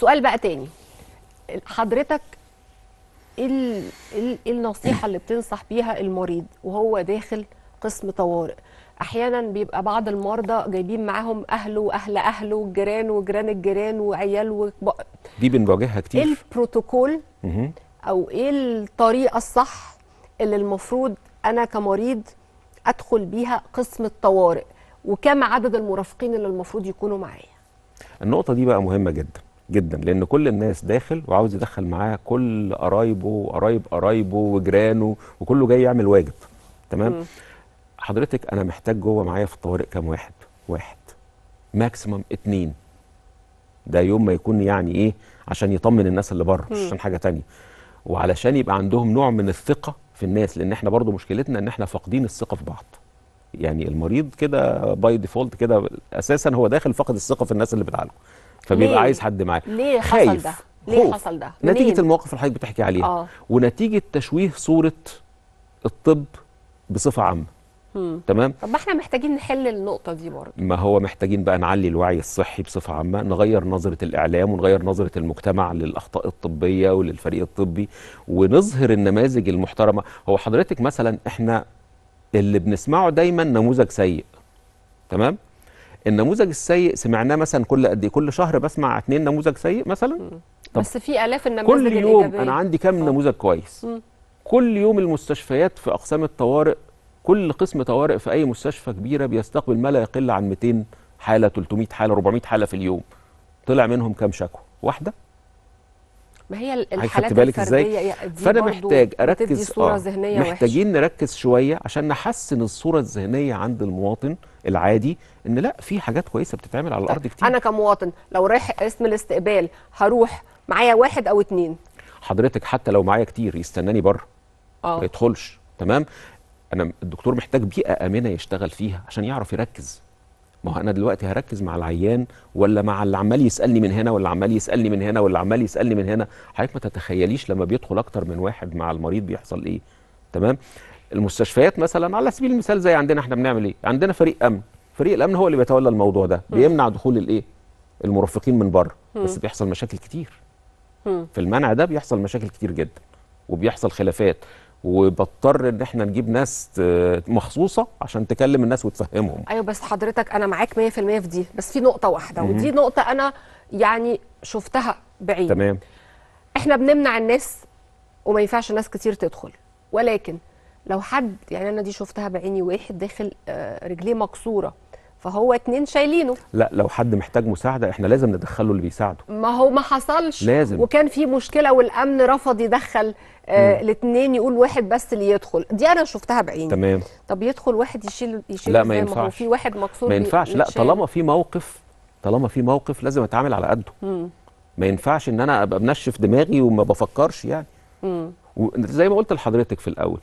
سؤال بقى تاني حضرتك إيه, إيه, ايه النصيحه اللي بتنصح بيها المريض وهو داخل قسم طوارئ احيانا بيبقى بعض المرضى جايبين معاهم اهله واهل اهله والجيران وجيران الجيران وعيال وكبار دي بنواجهها كتير ايه البروتوكول او ايه الطريقه الصح اللي المفروض انا كمريض ادخل بيها قسم الطوارئ وكم عدد المرافقين اللي المفروض يكونوا معايا النقطه دي بقى مهمه جدا جدا لان كل الناس داخل وعاوز يدخل معاه كل قرايبه وقرايب قرايبه وجيرانه وكله جاي يعمل واجب تمام مم. حضرتك انا محتاج جوه معايا في الطوارئ كام واحد واحد ماكسيمم اتنين ده يوم ما يكون يعني ايه عشان يطمن الناس اللي بره مش عشان حاجه تانية وعلشان يبقى عندهم نوع من الثقه في الناس لان احنا برضو مشكلتنا ان احنا فاقدين الثقه في بعض يعني المريض كده باي ديفولت كده اساسا هو داخل فقد الثقه في الناس اللي بتعالجه فبيبقى ليه؟ عايز حد معاه ليه حصل ده؟ ليه خوف. حصل ده؟ نتيجه منين؟ المواقف اللي حضرتك بتحكي عليها آه. ونتيجه تشويه صوره الطب بصفه عامه مم. تمام طب ما احنا محتاجين نحل النقطه دي برضه ما هو محتاجين بقى نعلي الوعي الصحي بصفه عامه نغير نظره الاعلام ونغير نظره المجتمع للاخطاء الطبيه وللفريق الطبي ونظهر النماذج المحترمه هو حضرتك مثلا احنا اللي بنسمعه دايما نموذج سيء تمام النموذج السيء سمعناه مثلا كل قد ايه كل شهر بسمع اثنين نموذج سيء مثلا طب بس في الاف النماذج كل يوم الإجابية. انا عندي كام آه. نموذج كويس م. كل يوم المستشفيات في اقسام الطوارئ كل قسم طوارئ في اي مستشفى كبيره بيستقبل ما لا يقل عن 200 حاله 300 حاله 400 حاله في اليوم طلع منهم كام شكوى واحده ما هي الحالات بالك ازاي فانا محتاج اركز صورة آه. ذهنية محتاجين وحش. نركز شويه عشان نحسن الصوره الذهنيه عند المواطن العادي ان لا في حاجات كويسه بتتعمل على الارض طيب، كتير انا كمواطن لو رايح اسم الاستقبال هروح معايا واحد او اتنين حضرتك حتى لو معايا كتير يستناني بره اه ما يدخلش تمام انا الدكتور محتاج بيئه امنه يشتغل فيها عشان يعرف يركز ما هو انا دلوقتي هركز مع العيان ولا مع اللي عمال يسالني من هنا ولا عمال يسالني من هنا ولا عمال يسالني من هنا حضرتك ما تتخيليش لما بيدخل اكتر من واحد مع المريض بيحصل ايه تمام المستشفيات مثلا على سبيل المثال زي عندنا احنا بنعمل ايه عندنا فريق امن فريق الامن هو اللي بيتولى الموضوع ده بيمنع دخول الايه المرافقين من بره بس بيحصل مشاكل كتير في المنع ده بيحصل مشاكل كتير جدا وبيحصل خلافات وبضطر ان احنا نجيب ناس مخصوصه عشان تكلم الناس وتفهمهم ايوه بس حضرتك انا معاك 100% في دي بس في نقطه واحده ودي نقطه انا يعني شفتها بعيد تمام احنا بنمنع الناس وما ينفعش ناس كتير تدخل ولكن لو حد يعني انا دي شفتها بعيني واحد داخل آه، رجليه مكسوره فهو اتنين شايلينه لا لو حد محتاج مساعده احنا لازم ندخله اللي بيساعده ما هو ما حصلش لازم وكان في مشكله والامن رفض يدخل آه الاثنين يقول واحد بس اللي يدخل دي انا شفتها بعيني تمام طب يدخل واحد يشيل يشيل لا ما ينفعش في واحد مكسور ما ينفعش لا طالما في موقف طالما في موقف لازم اتعامل على قده ما ينفعش ان انا ابقى منشف دماغي وما بفكرش يعني مم. زي ما قلت لحضرتك في الاول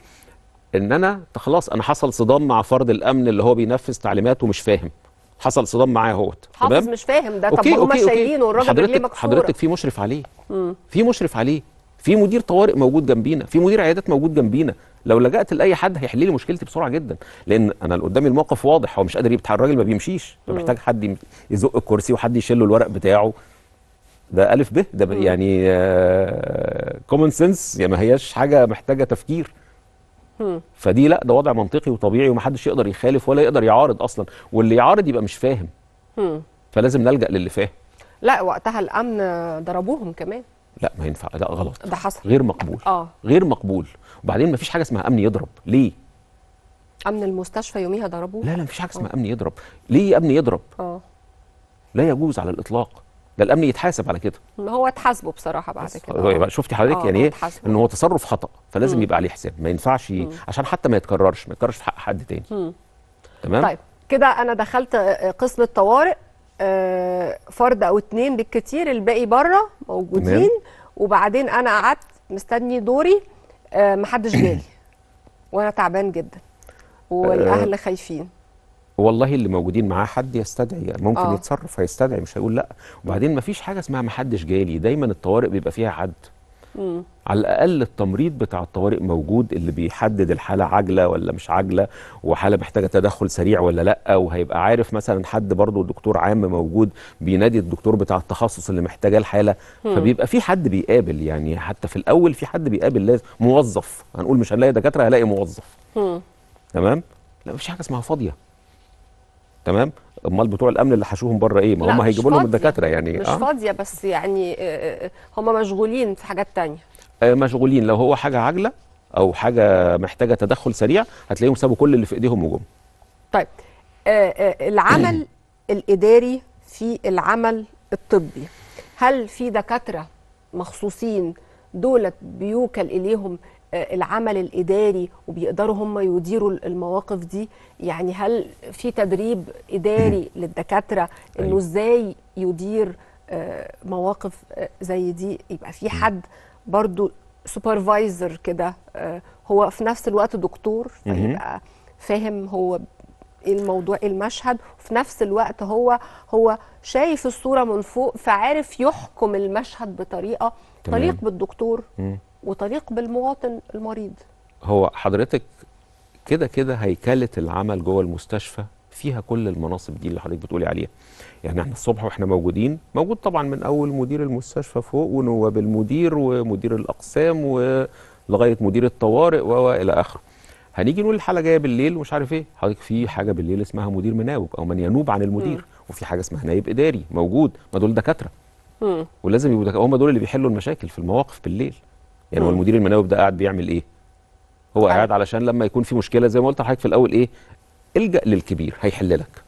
ان انا خلاص انا حصل صدام مع فرد الامن اللي هو بينفذ تعليماته ومش فاهم حصل صدام معاه اهوت حافظ مش فاهم ده طب هما شايلينه والراجل حضرتك ليه حضرتك في مشرف عليه في مشرف عليه في مدير طوارئ موجود جنبينا في مدير عيادات موجود جنبينا لو لجأت لاي حد هيحل لي مشكلتي بسرعه جدا لان انا اللي قدامي الموقف واضح هو مش قادر يتحرك الراجل ما بيمشيش فمحتاج حد يزق الكرسي وحد يشيل له الورق بتاعه ده الف ب ده يعني كومن آه، سنس يعني ما هياش حاجه محتاجه تفكير فدي لا ده وضع منطقي وطبيعي ومحدش يقدر يخالف ولا يقدر يعارض اصلا واللي يعارض يبقى مش فاهم فلازم نلجا للي فاهم لا وقتها الامن ضربوهم كمان لا ما ينفع لا غلط ده حصل غير مقبول اه غير مقبول وبعدين ما فيش حاجه اسمها امن يضرب ليه امن المستشفى يوميها ضربوه لا لا ما فيش حاجه اسمها آه. امن يضرب ليه امن يضرب اه لا يجوز على الاطلاق ده الامن يتحاسب على كده هو اتحاسبه بصراحه بعد كده اه. شفتي حضرتك اه، يعني ايه ان هو تصرف خطا فلازم مم. يبقى عليه حساب ما ينفعش مم. عشان حتى ما يتكررش ما يتكررش في حق حد تاني مم. تمام طيب كده انا دخلت آه، قسم الطوارئ فرد او اتنين بالكتير الباقي بره موجودين وبعدين انا قعدت مستني دوري محدش جالي وانا تعبان جدا والاهل خايفين والله اللي موجودين معاه حد يستدعي يعني ممكن آه. يتصرف هيستدعي مش هيقول لا وبعدين ما فيش حاجه اسمها ما حدش جالي دايما الطوارئ بيبقى فيها حد مم. على الاقل التمريض بتاع الطوارئ موجود اللي بيحدد الحاله عاجله ولا مش عاجله وحاله محتاجه تدخل سريع ولا لا وهيبقى عارف مثلا حد برضه دكتور عام موجود بينادي الدكتور بتاع التخصص اللي محتاجاه الحاله مم. فبيبقى في حد بيقابل يعني حتى في الاول في حد بيقابل لازم موظف هنقول مش هنلاقي دكاتره هلاقي موظف مم. تمام لا مفيش حاجه اسمها فاضيه تمام امال بتوع الامن اللي حشوهم بره ايه ما هم هيجيبوا لهم الدكاتره يعني مش آه؟ فاضيه بس يعني آه، آه، هم مشغولين في حاجات تانية آه، مشغولين لو هو حاجه عاجله او حاجه محتاجه تدخل سريع هتلاقيهم سابوا كل اللي في ايديهم وجم طيب العمل الاداري في العمل الطبي هل في دكاتره مخصوصين دولت بيوكل اليهم آه، العمل الاداري وبيقدروا هم يديروا المواقف دي يعني هل في تدريب اداري للدكاتره انه طيب. ازاي يدير آه، مواقف آه، زي دي يبقى في حد برضو سوبرفايزر كده هو في نفس الوقت دكتور فيبقى فاهم هو ايه الموضوع ايه المشهد وفي نفس الوقت هو هو شايف الصوره من فوق فعارف يحكم المشهد بطريقه تليق بالدكتور مم. وطريق بالمواطن المريض هو حضرتك كده كده هيكله العمل جوه المستشفى فيها كل المناصب دي اللي حضرتك بتقولي عليها يعني احنا الصبح واحنا موجودين موجود طبعا من اول مدير المستشفى فوق ونواب المدير ومدير الاقسام ولغايه مدير الطوارئ والى اخره هنيجي نقول الحاله جايه بالليل ومش عارف ايه حضرتك في حاجه بالليل اسمها مدير مناوب او من ينوب عن المدير م. وفي حاجه اسمها نائب اداري موجود ما دول دكاتره ولازم يبقوا هم دول اللي بيحلوا المشاكل في المواقف بالليل يعني هو المدير المناوب ده قاعد بيعمل ايه هو قاعد أيوة. علشان لما يكون في مشكله زي ما قلت لحضرتك في الاول ايه الجا للكبير هيحل لك